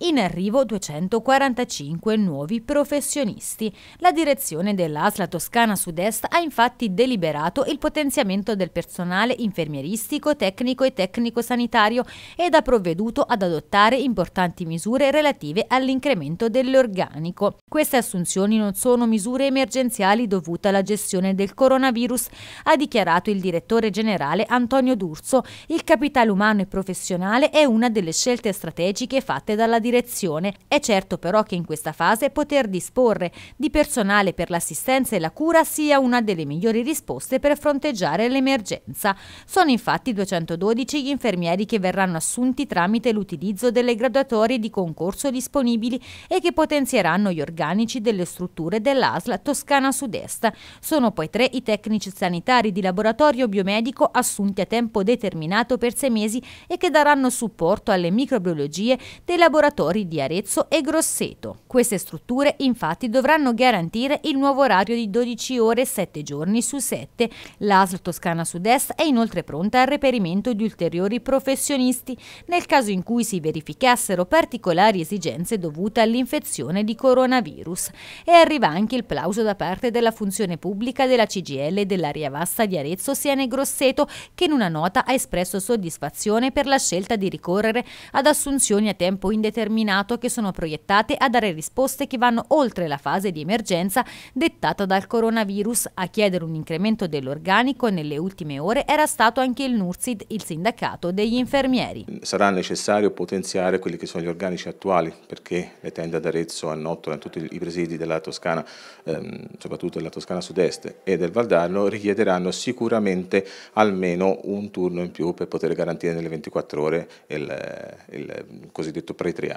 In arrivo 245 nuovi professionisti. La direzione dell'ASLA Toscana Sud-Est ha infatti deliberato il potenziamento del personale infermieristico, tecnico e tecnico-sanitario ed ha provveduto ad adottare importanti misure relative all'incremento dell'organico. Queste assunzioni non sono misure emergenziali dovute alla gestione del coronavirus, ha dichiarato il direttore generale Antonio D'Urso. Il capitale umano e professionale è una delle scelte strategiche fatte dalla direzione direzione. È certo però che in questa fase poter disporre di personale per l'assistenza e la cura sia una delle migliori risposte per fronteggiare l'emergenza. Sono infatti 212 gli infermieri che verranno assunti tramite l'utilizzo delle graduatorie di concorso disponibili e che potenzieranno gli organici delle strutture dell'ASL Toscana Sud-Est. Sono poi tre i tecnici sanitari di laboratorio biomedico assunti a tempo determinato per sei mesi e che daranno supporto alle microbiologie dei laboratori lavoratori di Arezzo e Grosseto. Queste strutture infatti dovranno garantire il nuovo orario di 12 ore 7 giorni su 7. L'ASL Toscana Sud-Est è inoltre pronta al reperimento di ulteriori professionisti nel caso in cui si verificassero particolari esigenze dovute all'infezione di coronavirus. E arriva anche il plauso da parte della funzione pubblica della CGL dell'area vasta di Arezzo, Siene Grosseto, che in una nota ha espresso soddisfazione per la scelta di ricorrere ad assunzioni a tempo indeterminato determinato che sono proiettate a dare risposte che vanno oltre la fase di emergenza dettata dal coronavirus. A chiedere un incremento dell'organico nelle ultime ore era stato anche il NURSID, il sindacato degli infermieri. Sarà necessario potenziare quelli che sono gli organici attuali perché le tende ad Arezzo hanno Nottola, tutti i presidi della Toscana, ehm, soprattutto della Toscana sud-est e del Valdarno richiederanno sicuramente almeno un turno in più per poter garantire nelle 24 ore il, il cosiddetto pretriaggio.